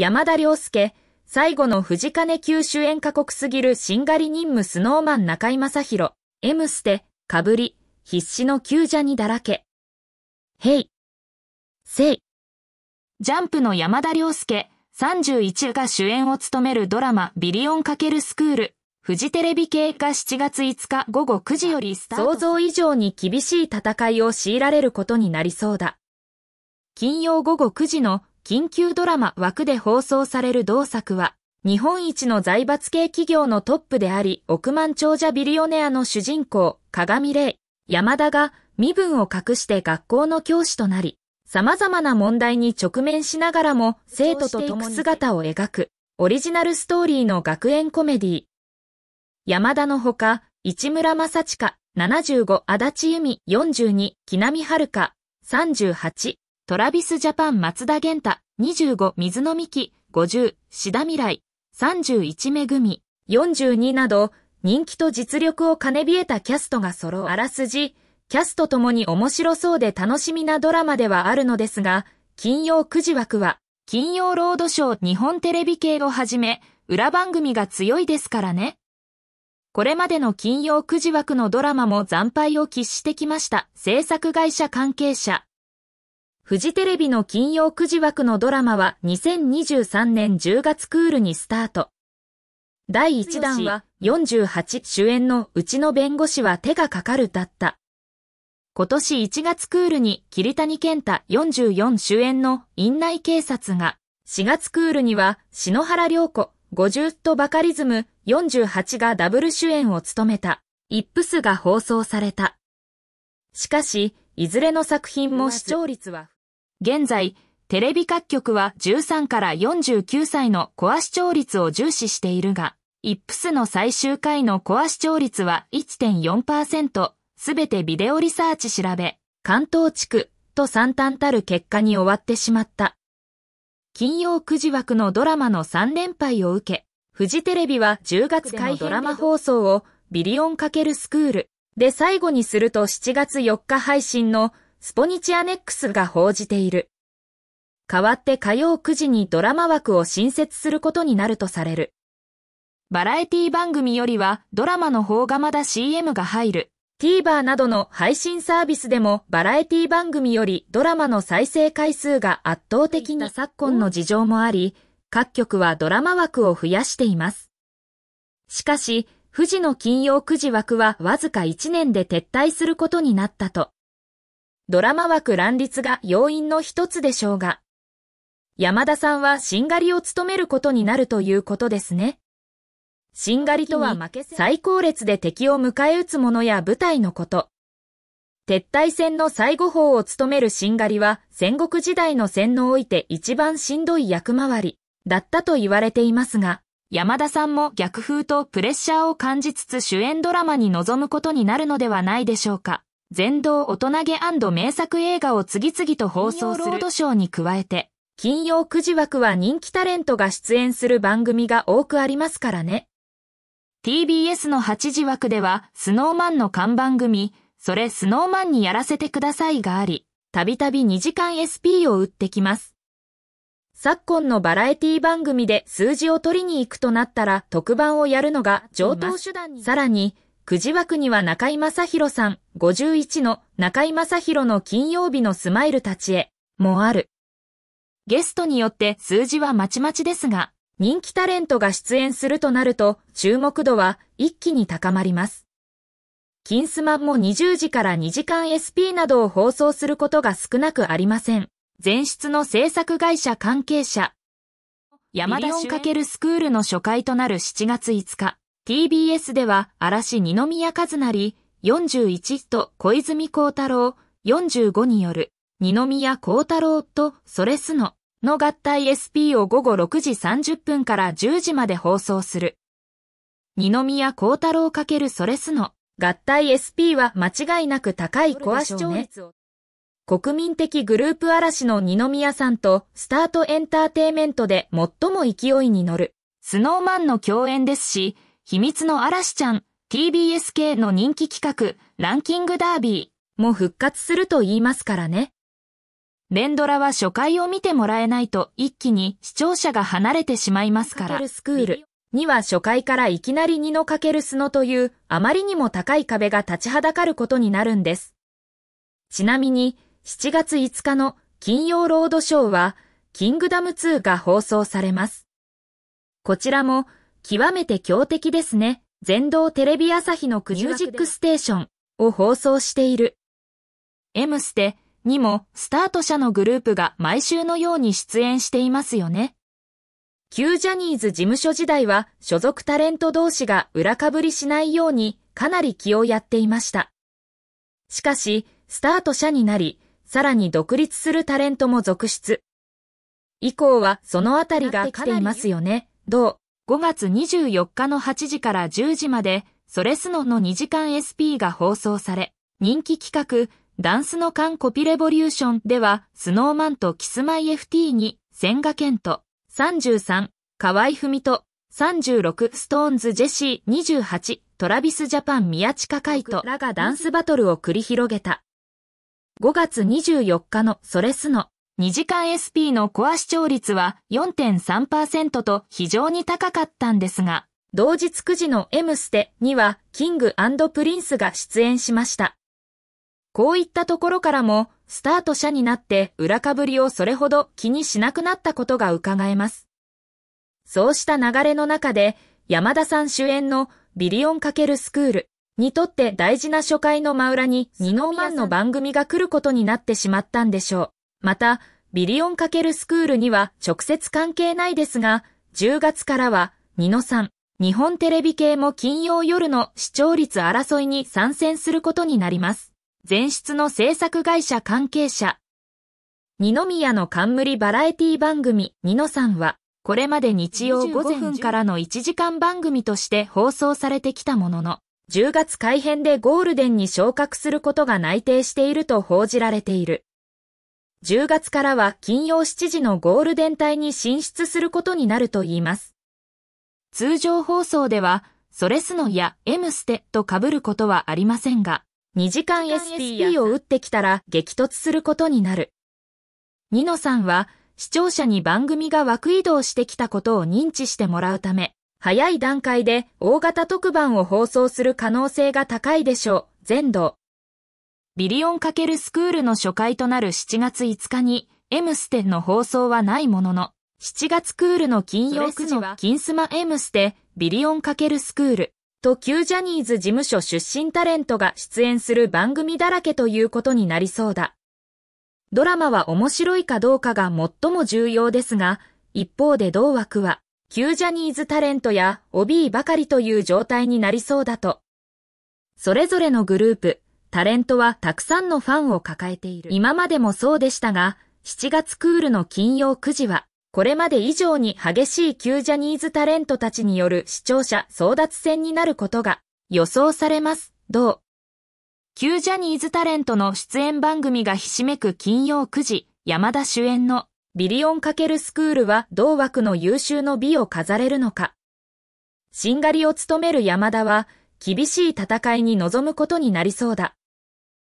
山田涼介、最後の藤金級主演過酷すぎるしんがり任務スノーマン中井正宏、M ステ、かぶり、必死の救者にだらけ。へい。せい。ジャンプの山田涼介、31が主演を務めるドラマビリオン×スクール、フジテレビ系が7月5日午後9時よりスタート。想像以上に厳しい戦いを強いられることになりそうだ。金曜午後9時の緊急ドラマ枠で放送される同作は、日本一の財閥系企業のトップであり、億万長者ビリオネアの主人公、鏡霊、山田が身分を隠して学校の教師となり、様々な問題に直面しながらも生徒と共に姿を描く、オリジナルストーリーの学園コメディ山田のほか、市村正親、75、足立由美、42、木南遥、38、トラビスジャパン松田玄太、25水野美希、50志田未来、31めぐみ、42など、人気と実力を兼ねびえたキャストが揃うあらすじ、キャストともに面白そうで楽しみなドラマではあるのですが、金曜9時枠は、金曜ロードショー日本テレビ系をはじめ、裏番組が強いですからね。これまでの金曜9時枠のドラマも惨敗を喫してきました。制作会社関係者、フジテレビの金曜9時枠のドラマは2023年10月クールにスタート。第1弾は48主演のうちの弁護士は手がかかるだった。今年1月クールに桐谷健太44主演の院内警察が、4月クールには篠原涼子50とバカリズム48がダブル主演を務めた、イップスが放送された。しかし、いずれの作品も視聴率は現在、テレビ各局は13から49歳のコア視聴率を重視しているが、イップスの最終回のコア視聴率は1.4%、すべてビデオリサーチ調べ、関東地区と惨憺たる結果に終わってしまった。金曜9時枠のドラマの3連敗を受け、フジテレビは10月回ドラマ放送をビリオン×スクールで最後にすると7月4日配信のスポニチアネックスが報じている。代わって火曜9時にドラマ枠を新設することになるとされる。バラエティ番組よりはドラマの方がまだ CM が入る。TVer などの配信サービスでもバラエティ番組よりドラマの再生回数が圧倒的な昨今の事情もあり、各局はドラマ枠を増やしています。しかし、富士の金曜9時枠はわずか1年で撤退することになったと。ドラマ枠乱立が要因の一つでしょうが、山田さんはしんがりを務めることになるということですね。しんがりとは最高列で敵を迎え撃つ者や部隊のこと。撤退戦の最後方を務めるしんがりは戦国時代の戦のおいて一番しんどい役回りだったと言われていますが、山田さんも逆風とプレッシャーを感じつつ主演ドラマに臨むことになるのではないでしょうか。全道大人げ名作映画を次々と放送するロードショーに加えて、金曜9時枠は人気タレントが出演する番組が多くありますからね。TBS の8時枠では、スノーマンの看板組、それスノーマンにやらせてくださいがあり、たびたび2時間 SP を打ってきます。昨今のバラエティ番組で数字を取りに行くとなったら特番をやるのが上等手段に。さらに、くじ枠には中井正宏さん、51の中井正宏の金曜日のスマイルたちへ、もある。ゲストによって数字はまちまちですが、人気タレントが出演するとなると、注目度は一気に高まります。金スマも20時から2時間 SP などを放送することが少なくありません。前出の制作会社関係者。山田かけるスクールの初回となる7月5日。TBS では嵐二宮和成41と小泉孝太郎45による二宮孝太郎とそれすのの合体 SP を午後6時30分から10時まで放送する。二宮孝太郎×それすの合体 SP は間違いなく高いコア視聴率を。国民的グループ嵐の二宮さんとスタートエンターテイメントで最も勢いに乗るスノーマンの共演ですし、秘密の嵐ちゃん、TBS 系の人気企画、ランキングダービーも復活すると言いますからね。連ドラは初回を見てもらえないと一気に視聴者が離れてしまいますから。スクールには初回からいきなり2のかけるスノというあまりにも高い壁が立ちはだかることになるんです。ちなみに7月5日の金曜ロードショーはキングダム2が放送されます。こちらも極めて強敵ですね。全道テレビ朝日のミュージックステーションを放送している。M ステにもスタート社のグループが毎週のように出演していますよね。旧ジャニーズ事務所時代は所属タレント同士が裏かぶりしないようにかなり気をやっていました。しかし、スタート社になり、さらに独立するタレントも続出。以降はそのあたりが来ていますよね。どう5月24日の8時から10時まで、ソレスノの2時間 SP が放送され、人気企画、ダンスの缶コピレボリューションでは、スノーマンとキスマイ FT に、千賀健と、33、河合文と、36、ストーンズジェシー、28、トラビスジャパン宮近海斗らがダンスバトルを繰り広げた。5月24日のソレスノ。2時間 SP のコア視聴率は4.3%と非常に高かったんですが、同日9時の M ステにはキングプリンスが出演しました。こういったところからも、スタート者になって裏かぶりをそれほど気にしなくなったことが伺えます。そうした流れの中で、山田さん主演のビリオン×スクールにとって大事な初回の真裏に二のンの番組が来ることになってしまったんでしょう。また、ビリオン×スクールには直接関係ないですが、10月からは、ニノさん、日本テレビ系も金曜夜の視聴率争いに参戦することになります。前出の制作会社関係者。二宮の冠バラエティ番組、ニノさんは、これまで日曜5分からの1時間番組として放送されてきたものの、10月改編でゴールデンに昇格することが内定していると報じられている。10月からは金曜7時のゴールデン帯に進出することになるといいます。通常放送では、ソレスノやエムステと被ることはありませんが、2時間 SP を打ってきたら激突することになる。ニノさんは、視聴者に番組が枠移動してきたことを認知してもらうため、早い段階で大型特番を放送する可能性が高いでしょう。全土。ビリオン×スクールの初回となる7月5日に、エムステの放送はないものの、7月クールの金曜日のは、金スマエムステ、ビリオン×スクール、と旧ジャニーズ事務所出身タレントが出演する番組だらけということになりそうだ。ドラマは面白いかどうかが最も重要ですが、一方で同枠は、旧ジャニーズタレントや OB ばかりという状態になりそうだと。それぞれのグループ、タレントはたくさんのファンを抱えている。今までもそうでしたが、7月クールの金曜9時は、これまで以上に激しい旧ジャニーズタレントたちによる視聴者争奪戦になることが予想されます。どう旧ジャニーズタレントの出演番組がひしめく金曜9時、山田主演のビリオン×スクールは同枠の優秀の美を飾れるのか。しんがりを務める山田は厳しい戦いに臨むことになりそうだ。